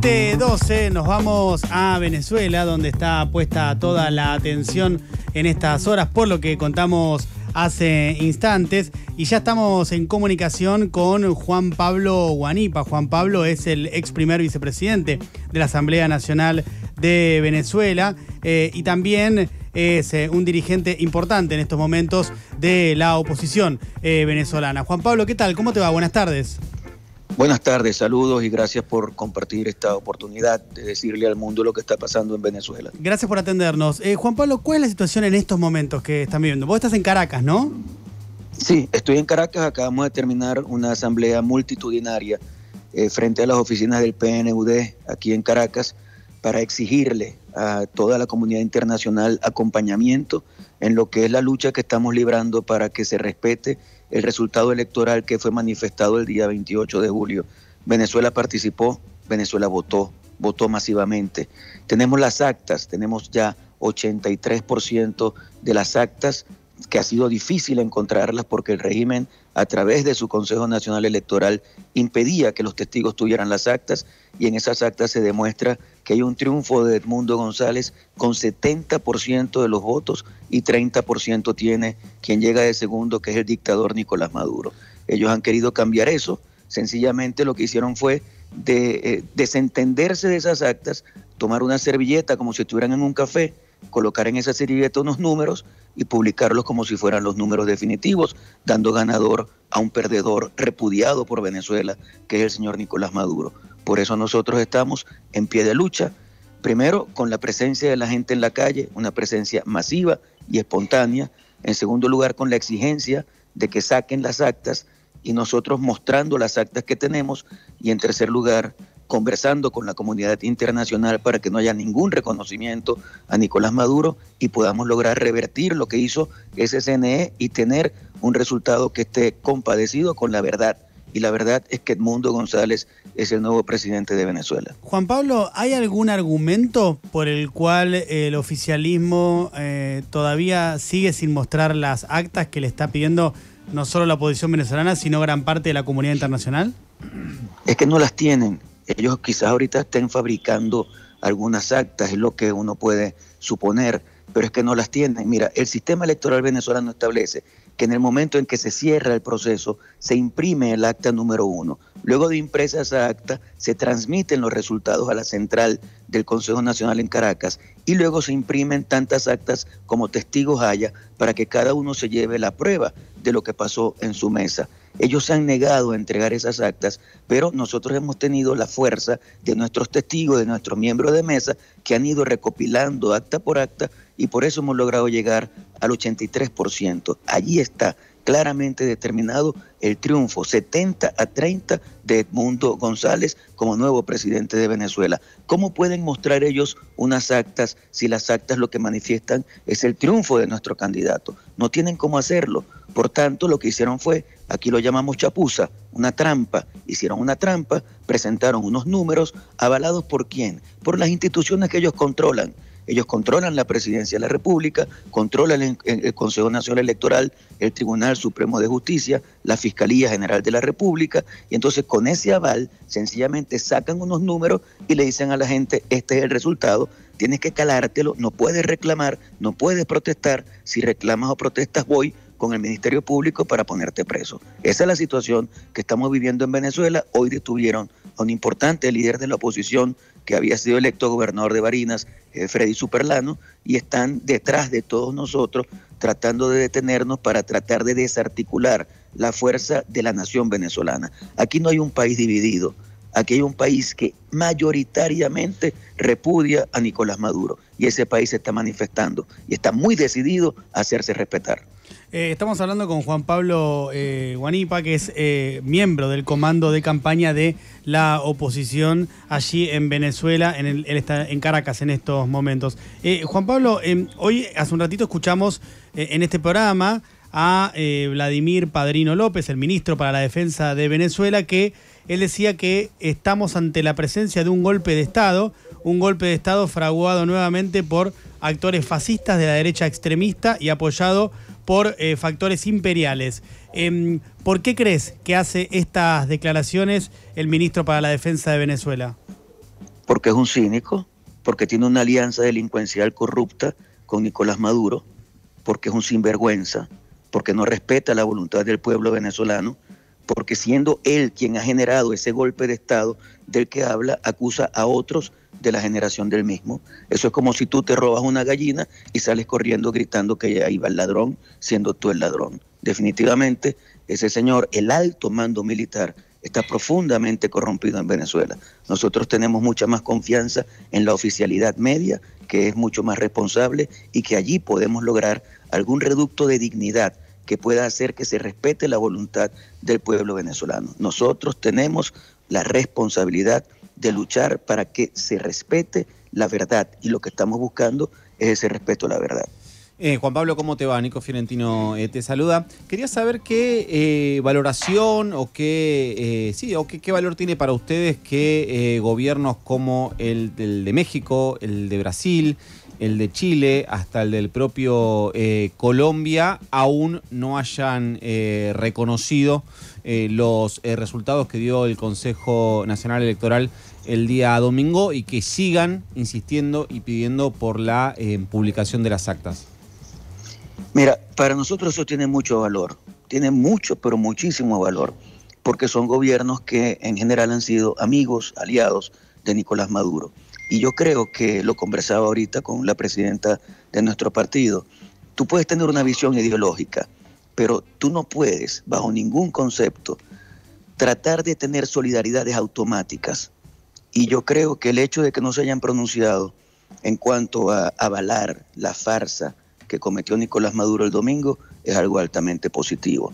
7.12 nos vamos a Venezuela, donde está puesta toda la atención en estas horas, por lo que contamos hace instantes. Y ya estamos en comunicación con Juan Pablo Guanipa. Juan Pablo es el ex primer vicepresidente de la Asamblea Nacional de Venezuela eh, y también es eh, un dirigente importante en estos momentos de la oposición eh, venezolana. Juan Pablo, ¿qué tal? ¿Cómo te va? Buenas tardes. Buenas tardes, saludos y gracias por compartir esta oportunidad de decirle al mundo lo que está pasando en Venezuela. Gracias por atendernos. Eh, Juan Pablo, ¿cuál es la situación en estos momentos que están viviendo? Vos estás en Caracas, ¿no? Sí, estoy en Caracas. Acabamos de terminar una asamblea multitudinaria eh, frente a las oficinas del PNUD aquí en Caracas para exigirle a toda la comunidad internacional acompañamiento en lo que es la lucha que estamos librando para que se respete el resultado electoral que fue manifestado el día 28 de julio. Venezuela participó, Venezuela votó, votó masivamente. Tenemos las actas, tenemos ya 83% de las actas que ha sido difícil encontrarlas porque el régimen a través de su Consejo Nacional Electoral impedía que los testigos tuvieran las actas y en esas actas se demuestra que hay un triunfo de Edmundo González con 70% de los votos y 30% tiene quien llega de segundo, que es el dictador Nicolás Maduro. Ellos han querido cambiar eso. Sencillamente lo que hicieron fue de, eh, desentenderse de esas actas, tomar una servilleta como si estuvieran en un café colocar en esa servilleta unos números y publicarlos como si fueran los números definitivos, dando ganador a un perdedor repudiado por Venezuela, que es el señor Nicolás Maduro. Por eso nosotros estamos en pie de lucha, primero con la presencia de la gente en la calle, una presencia masiva y espontánea, en segundo lugar con la exigencia de que saquen las actas y nosotros mostrando las actas que tenemos y en tercer lugar conversando con la comunidad internacional para que no haya ningún reconocimiento a Nicolás Maduro y podamos lograr revertir lo que hizo ese CNE y tener un resultado que esté compadecido con la verdad. Y la verdad es que Edmundo González es el nuevo presidente de Venezuela. Juan Pablo, ¿hay algún argumento por el cual el oficialismo eh, todavía sigue sin mostrar las actas que le está pidiendo no solo la oposición venezolana, sino gran parte de la comunidad internacional? Es que no las tienen ellos quizás ahorita estén fabricando algunas actas, es lo que uno puede suponer, pero es que no las tienen. Mira, el sistema electoral venezolano establece en el momento en que se cierra el proceso se imprime el acta número uno. Luego de impresa esa acta, se transmiten los resultados a la central del Consejo Nacional en Caracas y luego se imprimen tantas actas como testigos haya para que cada uno se lleve la prueba de lo que pasó en su mesa. Ellos se han negado a entregar esas actas, pero nosotros hemos tenido la fuerza de nuestros testigos, de nuestros miembros de mesa, que han ido recopilando acta por acta y por eso hemos logrado llegar al 83%. Allí está claramente determinado el triunfo 70 a 30 de Edmundo González como nuevo presidente de Venezuela. ¿Cómo pueden mostrar ellos unas actas si las actas lo que manifiestan es el triunfo de nuestro candidato? No tienen cómo hacerlo. Por tanto, lo que hicieron fue, aquí lo llamamos chapuza, una trampa. Hicieron una trampa, presentaron unos números avalados por quién? Por las instituciones que ellos controlan ellos controlan la presidencia de la República, controlan el, Consejo Nacional Electoral, el Tribunal Supremo de Justicia, la Fiscalía General de la República, y entonces con ese aval sencillamente sacan unos números y le dicen a la gente, este es el resultado, tienes que calártelo, no puedes reclamar, no puedes protestar, si reclamas o protestas voy, con el Ministerio Público para ponerte preso. Esa es la situación que estamos viviendo en Venezuela. Hoy detuvieron a un importante líder de la oposición que había sido electo gobernador de Barinas, eh, Freddy Superlano, y están detrás de todos nosotros tratando de detenernos para tratar de desarticular la fuerza de la nación venezolana. Aquí no hay un país dividido, aquí hay un país que mayoritariamente repudia a Nicolás Maduro y ese país se está manifestando y está muy decidido a hacerse respetar. Eh, estamos hablando con Juan Pablo eh, Guanipa, que es eh, miembro del comando de campaña de la oposición allí en Venezuela, en, en Caracas en estos momentos. Juan Pablo, em, hoy hace un ratito escuchamos en este programa a Vladimir Padrino López, el ministro para la defensa de Venezuela, que él decía que estamos ante la presencia de un golpe de Estado un golpe de Estado fraguado nuevamente por actores fascistas de la derecha extremista y apoyado por eh, factores imperiales. Em, ¿Por qué crees que hace estas declaraciones el ministro para la Defensa de Venezuela? Porque es un cínico, porque tiene una alianza delincuencial corrupta con Nicolás Maduro, porque es un sinvergüenza, porque no respeta la voluntad del pueblo venezolano, porque siendo él quien ha generado ese golpe de Estado del que habla, acusa a otros de la generación del mismo. Eso es como si tú te robas una gallina y sales corriendo gritando que ahí va el ladrón, siendo tú el ladrón. Definitivamente, ese señor, el alto mando militar, está profundamente corrompido en Venezuela. Nosotros tenemos mucha más confianza en la oficialidad media, que es mucho más responsable y que allí podemos lograr algún reducto de dignidad que pueda hacer que se respete la voluntad del pueblo venezolano. Nosotros tenemos la responsabilidad de luchar para que se respete la verdad y lo que estamos buscando es ese respeto a la verdad. Eh, Juan Pablo, ¿cómo te va? Nico Fiorentino eh, te saluda. Quería saber qué eh, valoración o qué sí, o qué, valor tiene para ustedes que gobiernos como el, el, de México, el de Brasil, el de Chile hasta el del propio eh, Colombia, aún no hayan eh, reconocido eh, los resultados que dio el Consejo Nacional Electoral el día domingo y que sigan insistiendo y pidiendo por la publicación de las actas. Mira, para nosotros eso tiene mucho valor, tiene mucho, pero muchísimo valor, porque son gobiernos que en general han sido amigos, aliados de Nicolás Maduro. Y yo creo que lo conversaba ahorita con la presidenta de nuestro partido. Tú puedes tener una visión ideológica, pero tú no puedes, bajo ningún concepto, tratar de tener solidaridades automáticas. Y yo creo que el hecho de que no se hayan pronunciado en cuanto a avalar la farsa que cometió Nicolás Maduro el domingo es algo altamente positivo.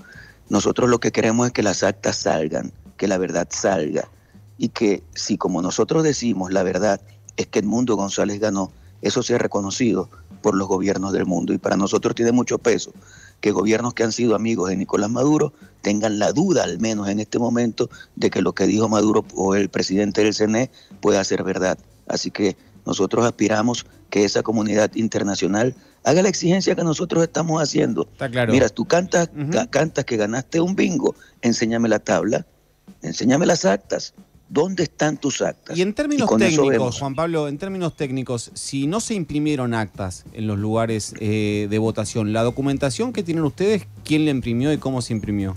Nosotros lo que queremos es que las actas salgan, que la verdad salga y que si como nosotros decimos la verdad es que mundo González ganó. Eso se ha reconocido por los gobiernos del mundo y para nosotros tiene mucho peso que gobiernos que han sido amigos de Nicolás Maduro tengan la duda, al menos en este momento, de que lo que dijo Maduro o el presidente del CNE pueda ser verdad. Así que nosotros aspiramos que esa comunidad internacional haga la exigencia que nosotros estamos haciendo. Mira, tú cantas, cantas que ganaste un bingo, enséñame la tabla, enséñame las actas, ¿Dónde están tus actas? Y en términos técnicos, Juan Pablo, en términos técnicos, si no se imprimieron actas en los lugares eh, de votación, ¿la documentación que tienen ustedes, quién la imprimió y cómo se imprimió?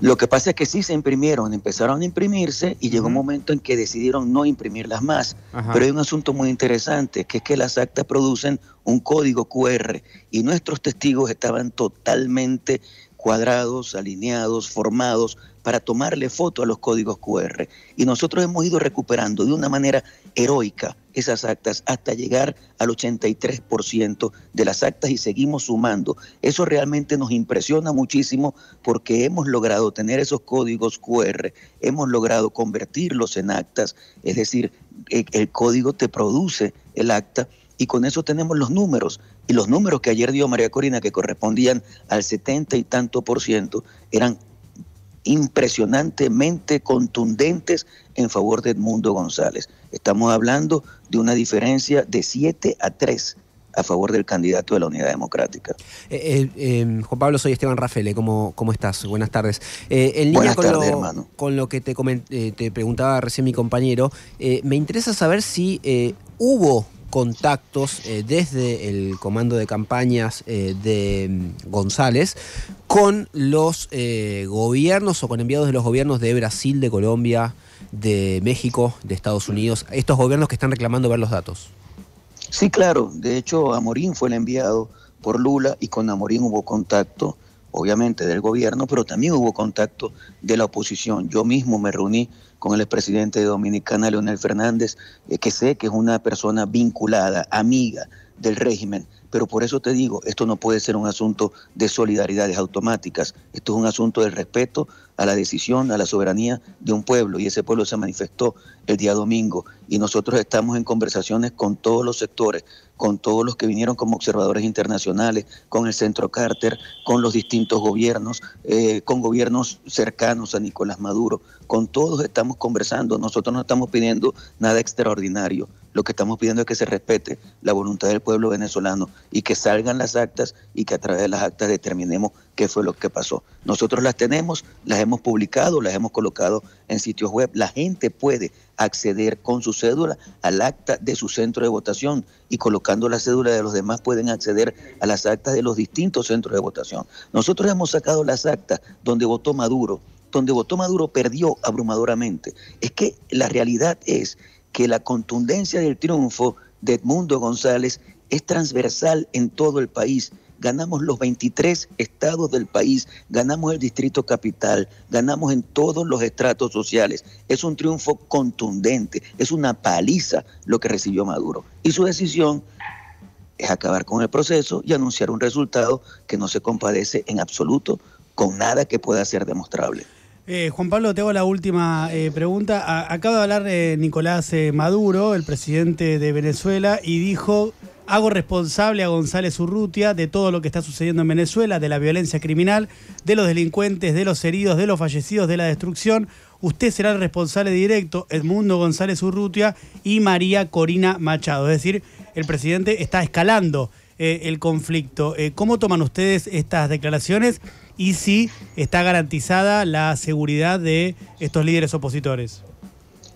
Lo que pasa es que sí se imprimieron, empezaron a imprimirse y llegó un momento en que decidieron no imprimirlas más. Pero hay un asunto muy interesante, que es que las actas producen un código QR y nuestros testigos estaban totalmente cuadrados, alineados, formados, para tomarle foto a los códigos QR. Y nosotros hemos ido recuperando de una manera heroica esas actas hasta llegar al 83% de las actas y seguimos sumando. Eso realmente nos impresiona muchísimo porque hemos logrado tener esos códigos QR, hemos logrado convertirlos en actas, es decir, e, el código te produce el acta y con eso tenemos los números. Y los números que ayer dio María Corina, que correspondían al 70 y tanto por ciento, eran impresionantemente contundentes en favor de Edmundo González. Estamos hablando de una diferencia de 7 a 3 a favor del candidato de la Unidad Democrática. Eh, eh, eh, Juan Pablo, soy Esteban Rafele, ¿cómo, cómo estás? Buenas tardes. en línea con, tardes, lo, con, lo, que te preguntaba recién mi compañero, me interesa saber si hubo contactos eh, desde el comando de campañas eh, de mm, González con los eh, gobiernos o con enviados de los gobiernos de Brasil, de Colombia, de México, de Estados Unidos, estos gobiernos que están reclamando ver los datos. Sí, claro. De hecho, Amorín fue el enviado por Lula y con Amorín hubo contacto obviamente del gobierno, pero también hubo contacto de la oposición. Yo mismo me reuní con el expresidente de Dominicana, Leonel Fernández, eh, que sé que es una persona vinculada, amiga del régimen pero por eso te digo, esto no puede ser un asunto de solidaridades automáticas, esto es un asunto del respeto a la decisión, a la soberanía de un pueblo y ese pueblo se manifestó el día domingo y nosotros estamos en conversaciones con todos los sectores, con todos los que vinieron como observadores internacionales, con el Centro Carter, con los distintos gobiernos, eh, con gobiernos cercanos a Nicolás Maduro, con todos estamos conversando, nosotros no estamos pidiendo nada extraordinario lo que estamos pidiendo es que se respete la voluntad del pueblo venezolano y que salgan las actas y que a través de las actas determinemos qué fue lo que pasó. Nosotros las tenemos, las hemos publicado, las hemos colocado en sitios web. La gente puede acceder con su cédula al acta de su centro de votación y colocando la cédula de los demás pueden acceder a las actas de los distintos centros de votación. Nosotros hemos sacado las actas donde votó Maduro, donde votó Maduro perdió abrumadoramente. Es que la realidad es que la contundencia del triunfo de Edmundo González es transversal en todo el país. Ganamos los 23 estados del país, ganamos el distrito capital, ganamos en todos los estratos sociales. Es un triunfo contundente, es una paliza lo que recibió Maduro. Y su decisión es acabar con el proceso y anunciar un resultado que no se compadece en absoluto con nada que pueda ser demostrable. Eh, Juan Pablo, te hago la última eh, pregunta. Acabo acaba de hablar eh, Nicolás Maduro, el presidente de Venezuela, y dijo, hago responsable a González Urrutia de todo lo que está sucediendo en Venezuela, de la violencia criminal, de los delincuentes, de los heridos, de los fallecidos, de la destrucción. Usted será el responsable directo, Edmundo González Urrutia y María Corina Machado. Es decir, el presidente está escalando eh, el conflicto. Eh, ¿Cómo toman ustedes estas declaraciones y si está garantizada la seguridad de estos líderes opositores?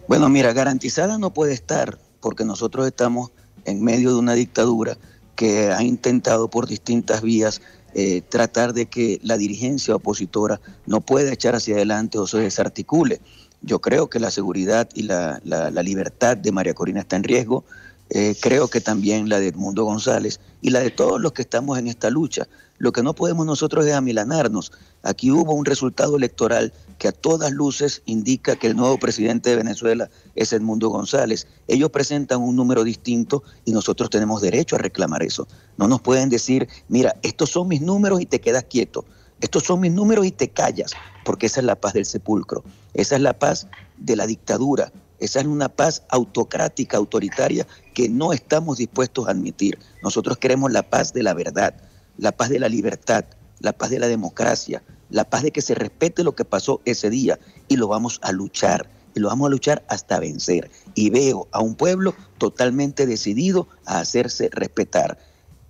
Bueno, mira, garantizada no puede estar porque nosotros estamos en medio de una dictadura que ha intentado por distintas vías eh, tratar de que la dirigencia opositora no pueda echar hacia adelante o se desarticule. Yo creo que la seguridad y la libertad de María Corina está en riesgo. Eh, creo que también la de Edmundo González y la de todos los que estamos en esta lucha. Lo que no podemos nosotros es amilanarnos. Aquí hubo un resultado electoral que a todas luces indica que el nuevo presidente de Venezuela es Edmundo González. Ellos presentan un número distinto y nosotros tenemos derecho a reclamar eso. No nos pueden decir, mira, estos son mis números y te quedas quieto. Estos son mis números y te callas, porque esa es la paz del sepulcro. Esa es la paz de la dictadura, esa es una paz autocrática, autoritaria, que no estamos dispuestos a admitir. Nosotros queremos la paz de la verdad, la paz de la libertad, la paz de la democracia, la paz de que se respete lo que pasó ese día y lo vamos a luchar, y lo vamos a luchar hasta vencer. Y veo a un pueblo totalmente decidido a hacerse respetar.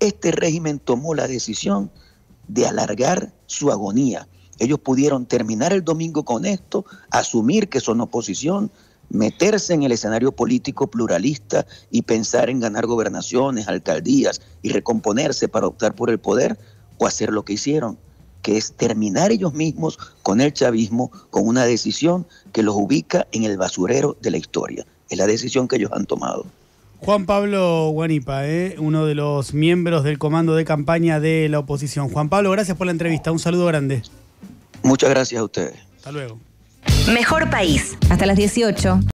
Este régimen tomó la decisión de alargar su agonía. Ellos pudieron terminar el domingo con esto, asumir que son oposición, meterse en el escenario político pluralista y pensar en ganar gobernaciones, alcaldías y recomponerse para optar por el poder o hacer lo que hicieron, que es terminar ellos mismos con el chavismo con una decisión que los ubica en el basurero de la historia. Es la decisión que ellos han tomado. Juan Pablo Guanipa, ¿eh? uno de los miembros del comando de campaña de la oposición. Juan Pablo, gracias por la entrevista. Un saludo grande. Muchas gracias a ustedes. Hasta luego. Mejor país. Hasta las 18.